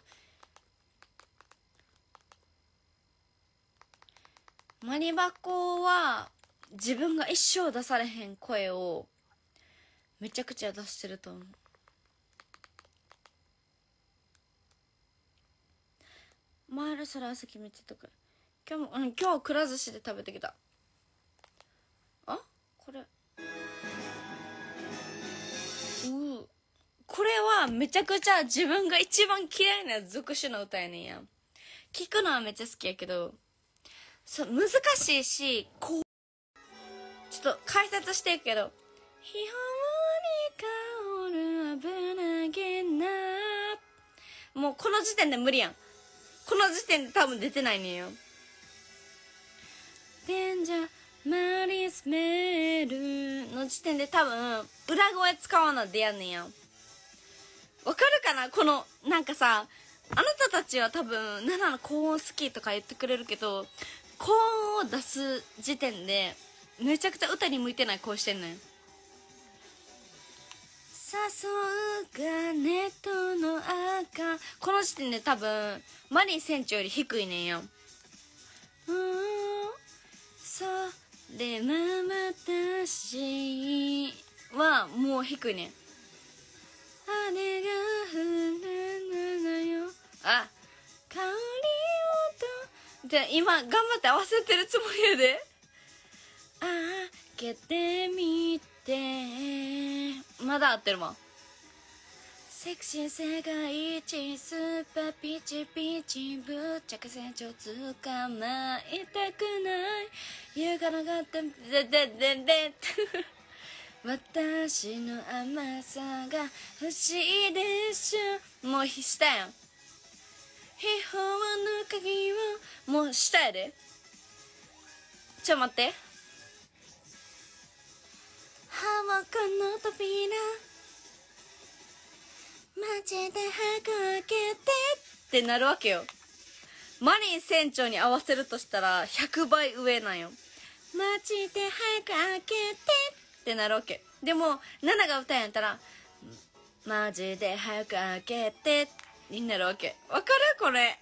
マリバコは自分が一生出されへん声をめちゃくちゃ出してると思う。前らそれ朝決めてとか今日もうん今日くら寿司で食べてきたあこれうこれはめちゃくちゃ自分が一番嫌いな属種の歌やねんや聞くのはめっちゃ好きやけどそう難しいしこうちょっと解説していくけど「ひほもに香る危なげな」もうこの時点で無理やんこの時点で多分出てないねんよ。デンジャマリスメールの時点で多分、裏声使わなでやんねんや。わかるかなこの、なんかさ、あなたたちは多分、7の高音好きとか言ってくれるけど、高音を出す時点で、めちゃくちゃ歌に向いてない声してんのよ。誘うがネットの赤この時点で多分マリン船長より低いねんようんそれままたしはもう低いねんあれがふなのよあ香りをとじゃあ今頑張って合わせてるつもりやで開けてみてまだ合ってるもん。セクシー世界一スーパーピチピチぶっちゃけ成長つかまえたくない優がながったでででで私の甘さが欲しいでしょもうしたやん秘宝の鍵をもうしたやでちょ待って歯をこの扉マジでく開けてってなるわけよマリン船長に合わせるとしたら100倍上なんよマジでく開けてってなるわけでもナナが歌えんやったらマジで早く開けてになるわけわかるこれ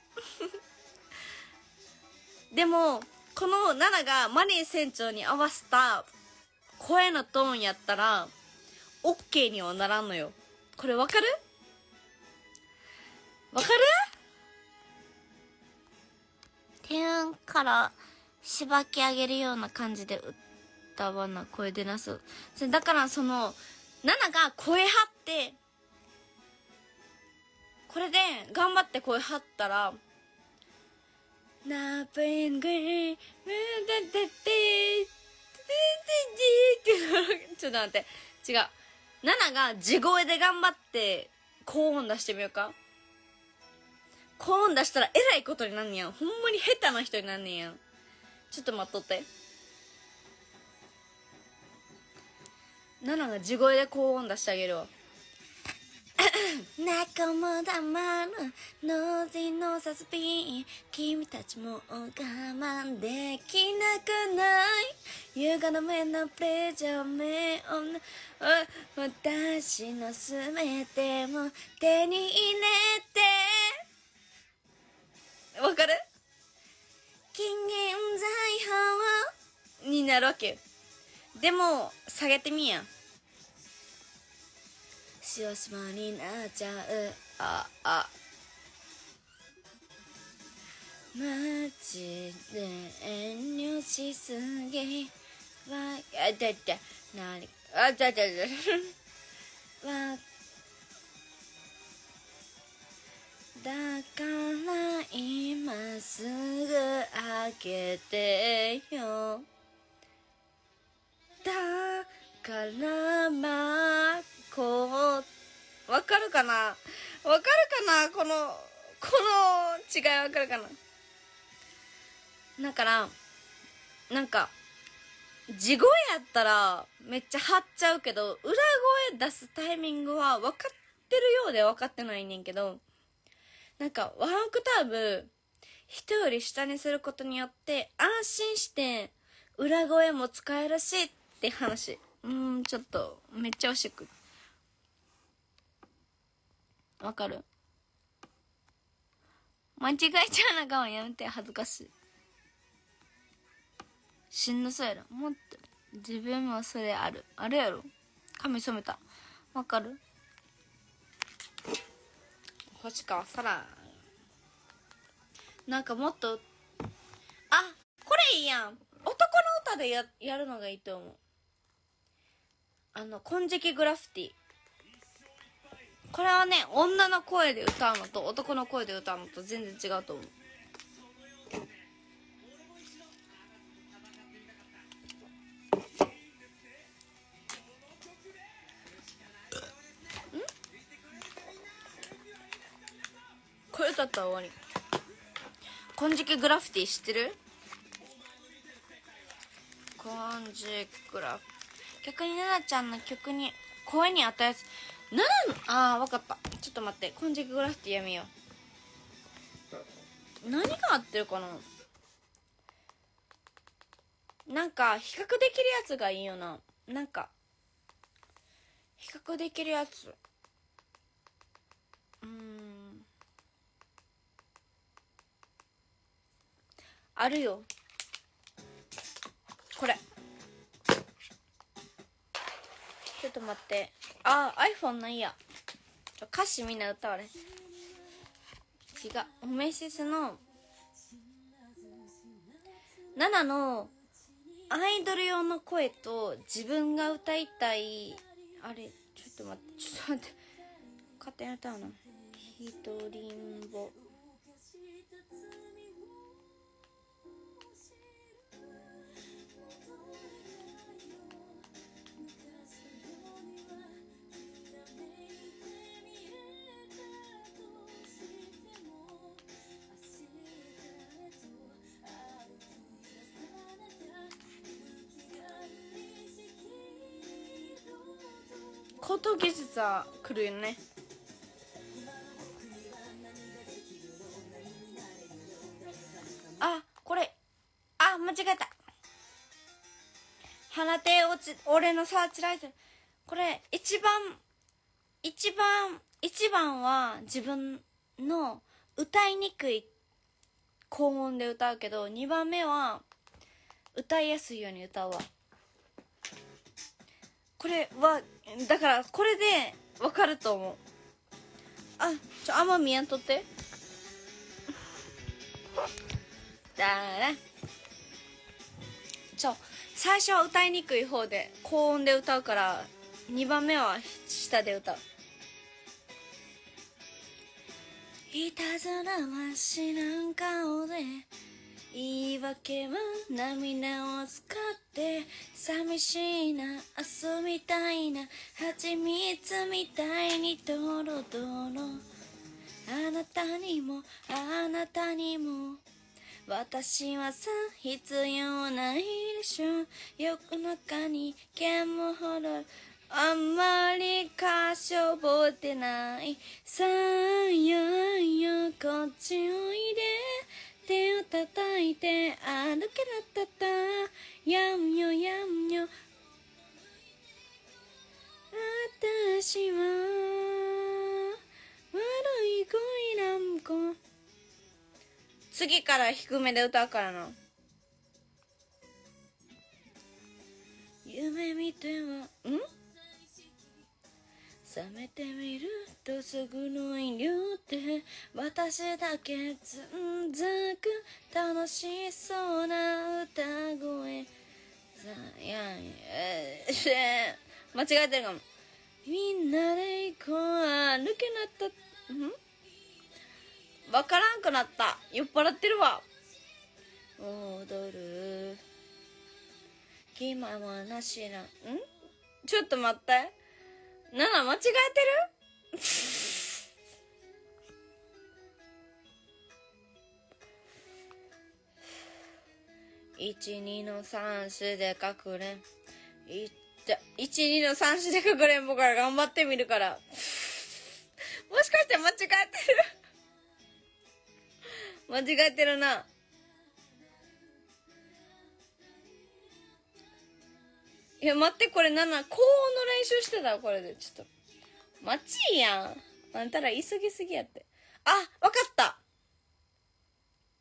<laughs> でもこのナナがマリン船長に合わせた声のトーンやったら、OK にはならんのよ。これわかるわかる点からしばき上げるような感じで歌わな声出なす。だからその、ナナが声張って、これで頑張って声張ったら、Nothing ッ r ッ a ッ <laughs> ちょっと待って。違う。ナが地声で頑張って高音出してみようか。高音出したらえらいことになんねやん。ほんまに下手な人になんねやん。ちょっと待っとって。ナが地声で高音出してあげるわ。<coughs> 仲間だまるノージーのサスピン君たちも我慢できなくない優雅な目のプレジャー目を私のすべても手に入れてわかる金銀財宝になるわけでも下げてみやんしおしまになっちゃうああマジで遠慮しすぎわやだだなにあだだだわだから今すぐ開けてよだから待ってこう、わかるかなわかるかなこの、この違いわかるかなだから、なんか、地声やったらめっちゃ張っちゃうけど、裏声出すタイミングは分かってるようで分かってないねんけど、なんかワンオクターブ、人より下にすることによって安心して裏声も使えるしって話。うん、ちょっとめっちゃ惜しくって。わかる間違えちゃうのかもやめて、恥ずかしい。しんどそうやろ。もっと。自分もそれある。あれやろ髪染めた。わかる星川さらなんかもっと、あ、これいいやん。男の歌でや、やるのがいいと思う。あの、金色グラフィティ。これはね女の声で歌うのと男の声で歌うのと全然違うと思うこれだったら終わり金色グラフィティ知ってる金色グラフ逆に奈々ちゃんの曲に声に与え7ああ分かったちょっと待ってコンジェクグラフィティやめよう何が合ってるかななんか比較できるやつがいいよななんか比較できるやつうんあるよこれちょっと待ってあ iPhone ないや歌詞みんな歌われ違うオメシスのナナのアイドル用の声と自分が歌いたいあれちょっと待ってちょっと待って勝手に歌うの「ひとりんぼ」高等技術は来るよねあこれあ間違えた鼻手落ち俺のサーチライトこれ一番一番一番は自分の歌いにくい高音で歌うけど2番目は歌いやすいように歌うわ。これは、だからこれでわかると思う。あ、ちょ、あんま見やんとって。だーね。ちょ、最初は歌いにくい方で、高音で歌うから、2番目は下で歌う。いたずらはしなん顔で言い訳は涙を使って寂しいな遊びたいな蜂蜜みたいにドロドロあなたにもあなたにも私はさ必要ないでしょ欲の中に剣もほどあんまり歌詞覚えてないさあよこっちおいで手を叩いて歩けらったったやんよやんよ私は悪い恋なんこ次から低めで歌うからな夢見てはん覚めてみるとすぐの遠慮って私だけずんざく楽しそうな歌声さやんえー、間違えてるかもみんなで行こう抜けなったん分からんくなった酔っ払ってるわ踊る気ままなしなんちょっと待って7間違えてる ?12 の3種でかくれん。いっ12の3種でかくれんぼから頑張ってみるから。もしかして間違えてる <laughs> 間違えてるな。いや、待って、これな、高音の練習してたこれで。ちょっと。待ちやん。あんたら急ぎすぎやって。あ、わかった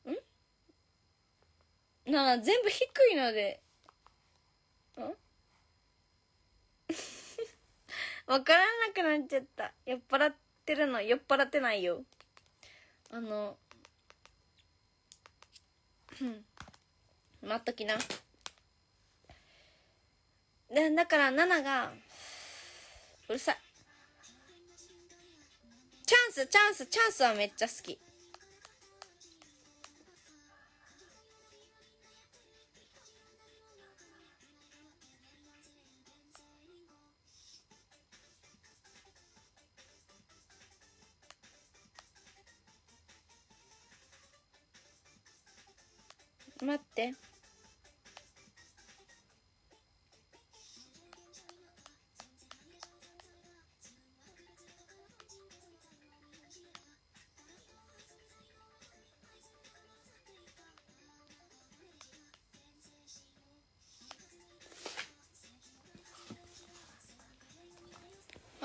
ん ?7 全部低いので。ん <laughs> わからなくなっちゃった。酔っ払ってるの、酔っ払ってないよ。あの、待っときな。だだから7がうるさいチャンスチャンスチャンスはめっちゃ好き待って。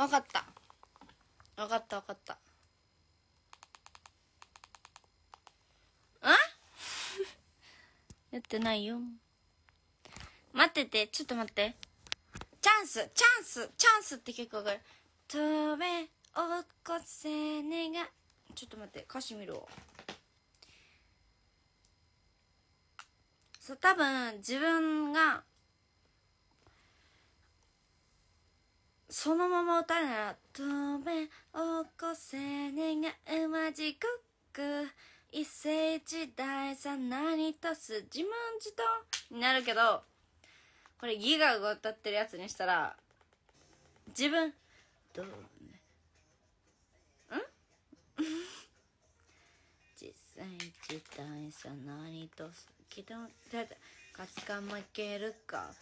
わかったわかったわかったあ <laughs> やってないよ待っててちょっと待ってチャンスチャンスチャンスって結構わかる「飛べ起こせねが」ちょっと待って歌詞見ろそう多分自分がそのまま歌うなら「止め起こせ願うは地く」一世一代さ何とす自問自答になるけどこれギガが歌ってるやつにしたら自分どうねん <laughs> 実際一代さ何とす気どん、って勝ちか負けるか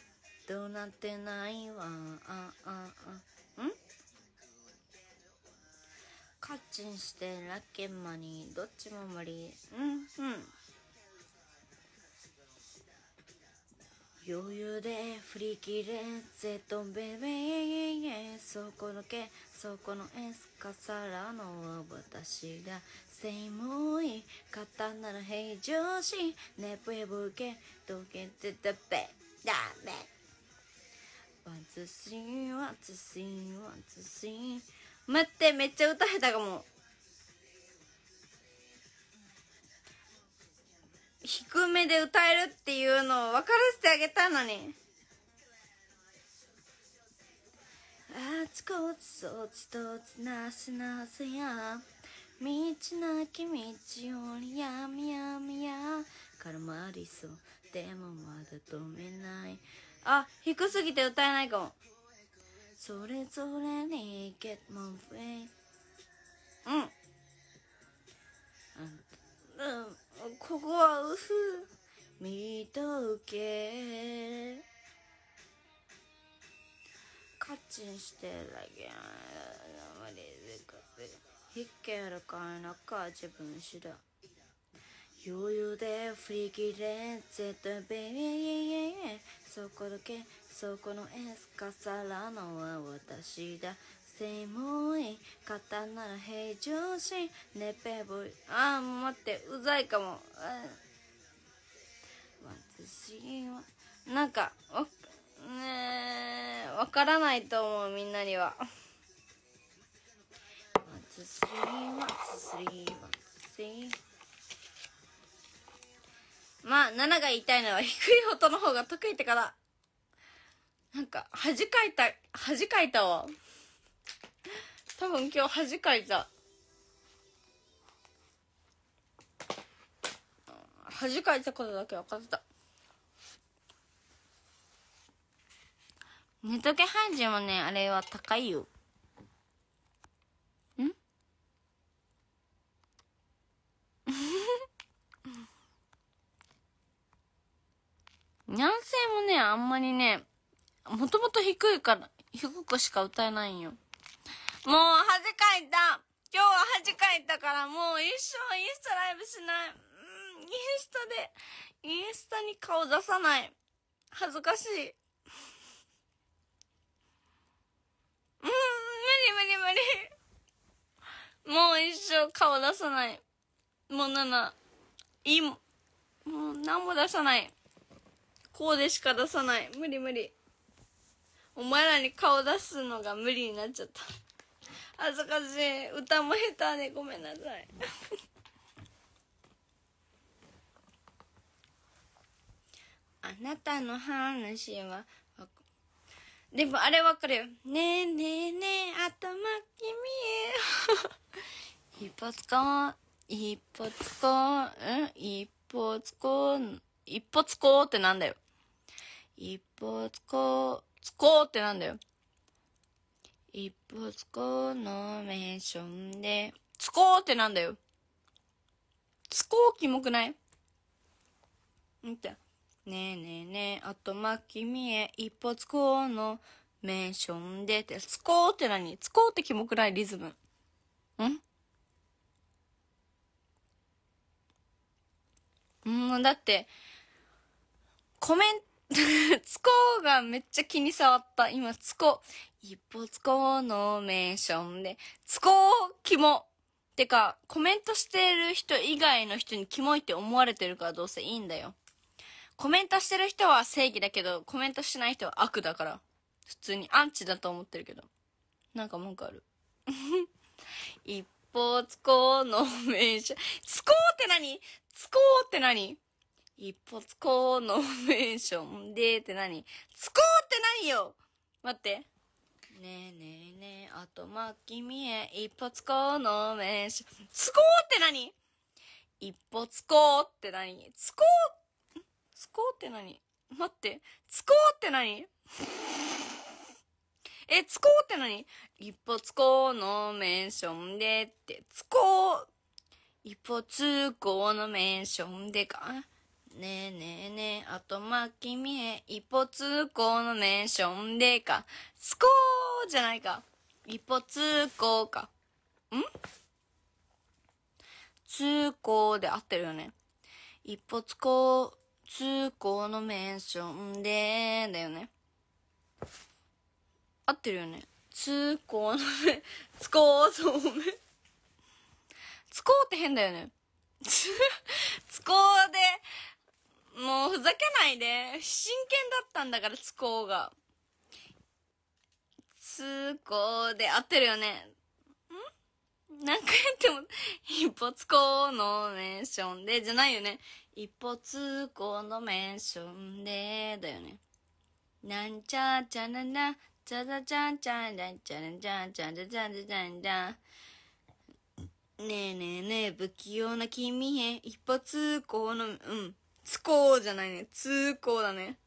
どうなってないわあああんカッチンしてラッケンマにどっちも無理うんうん余裕で振り切れゼトベベイイイそこのけそこのエスカサラの私がせいもい肩なら平常心ねぷえブけ溶けてたべダメツしんわツしんわツしん待ってめっちゃ歌下手かも低めで歌えるっていうのを分からせてあげたのにあちこちそちとちなしなせや道なき道よりやみやみや絡まりそうでもまだ止めないあ、低すぎて歌えないかも。それぞれに get my way うんうんここはうふ見とけカッチンしてるだけあまりでかってひけるかなか自分次第余裕で振り切れ絶対ベイそこだけそこのエスカサラのは私だイ門イ肩なら平常心ネペボイああ待ってうざいかも私はなんかわねわからないと思うみんなには One, は w o t h r まあ、7が言いたいのは低い音の方が得意ってから。なんか、恥かいた、恥かいたわ。多分今日恥かいた。恥かいたことだけ分かってた。寝とけ半時もね、あれは高いよ。ん男性もね、あんまりね、もともと低いから、低くしか歌えないんよ。もう恥かいた今日は恥かいたからもう一生インスタライブしない。うん、インスタで、インスタに顔出さない。恥ずかしい。うん、無理無理無理。もう一生顔出さない。もうなな、いいも、もう何も出さない。こうでしか出さない。無理無理。お前らに顔出すのが無理になっちゃった。恥ずかしい。歌も下手でごめんなさい。<laughs> あなたの話は、でもあれわかるよ。ねえねえねえ、頭君へ。一発か、こう、一発か、こう、ん、一発か、こう、一発こうってなんだよ。一歩つこう、つこうってなんだよ。一歩つこうのメンションで、つこうってなんだよ。つこうキモくないんて。ねえねえねえ、後巻き見え、一歩つこうのメンションでって、つこうって何つこうってキモくないリズム。んうん、だって、コメント、<laughs> ツコがめっちゃ気に触った。今、ツコ。一歩ツコのメーションで。ツコキモ。てか、コメントしてる人以外の人にキモいって思われてるからどうせいいんだよ。コメントしてる人は正義だけど、コメントしない人は悪だから。普通にアンチだと思ってるけど。なんか文句ある。<laughs> 一歩ツコの名つツコって何ツコって何一歩つこうのメンションでって何つこうってないよ待って。ねえねえねえ、あとまきみえ、一歩つこうのメンション。つこうって何一歩つこうって何つこうつこうって何待って。つこうって何え、つこうって何一歩つこうのメンションでって、つこう一歩つこうのメンションでか。ねえねえねえ、あとま君へ一歩通行のメンションでか。スコーじゃないか。一歩通行か。ん通行で合ってるよね。一歩通行、通行のメンションで、だよね。合ってるよね。通行のメ、こう、そうめ。こうって変だよね。つ、つこうで、もうふざけないで。真剣だったんだから、つこうが。つこうで合ってるよね。ん何回やっても、一歩つこうのメンションで、じゃないよね。一歩つこうのメンションで、だよね。なんちゃちゃらら、ちゃらちゃちゃらちゃらちゃちゃらちゃらちゃらちゃら。ねえねえねえ、不器用な君へ、一歩通行の、うん。つこうじゃないね。つこうだね。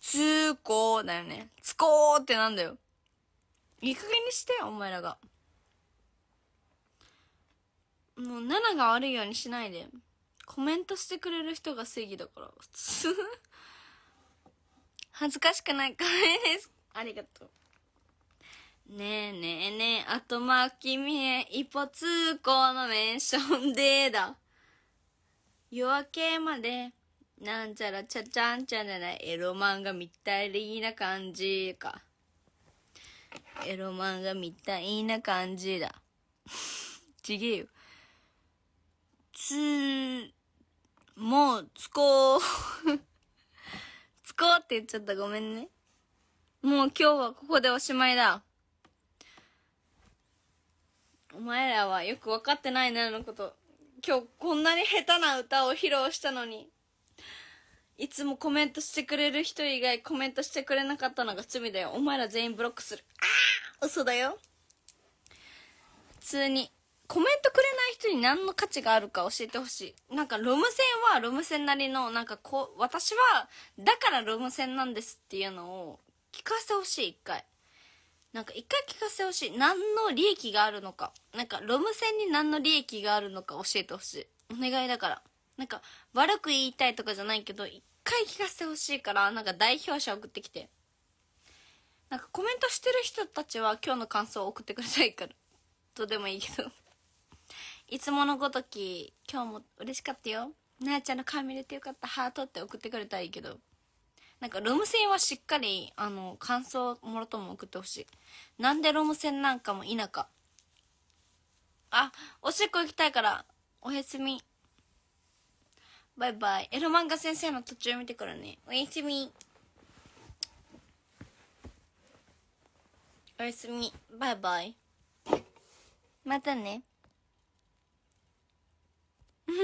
つこうだよね。つこうってなんだよ。いい加減にしてお前らが。もう、7が悪いようにしないで。コメントしてくれる人が正義だから。<laughs> 恥ずかしくないかいです。ありがとう。ねえねえねえ、あとまあ君へ一歩通行のメンションでだ。夜明けまで、なんちゃらちゃちゃんちゃならエロ漫画みたいな感じか。エロ漫画みたいな感じだ。ちげえよ。つ、もう、つこう。つこうって言っちゃったごめんね。もう今日はここでおしまいだ。お前らはよく分かってないなのこと。今日こんなに下手な歌を披露したのに。いつもコメントしてくれる人以外コメントしてくれなかったのが罪だよ。お前ら全員ブロックする。ああ嘘だよ。普通に。コメントくれない人に何の価値があるか教えてほしい。なんかロム線はロム線なりの、なんかこう、私は、だからロム線なんですっていうのを聞かせてほしい、一回。なんか一回聞かせてほしい何の利益があるのかなんかロム線に何の利益があるのか教えてほしいお願いだからなんか悪く言いたいとかじゃないけど一回聞かせてほしいからなんか代表者送ってきてなんかコメントしてる人たちは今日の感想を送ってくださいからどうでもいいけどいつものごとき今日も嬉しかったよなやちゃんの顔見れてよかったハートって送ってくれたらいいけどなんかロム線はしっかり、あの、感想もろとも送ってほしい。なんでロム線なんかも田か。あ、おしっこ行きたいから、おやすみ。バイバイ。エロ漫画先生の途中見てからね。おやすみ。おやすみ。バイバイ。またね。うん。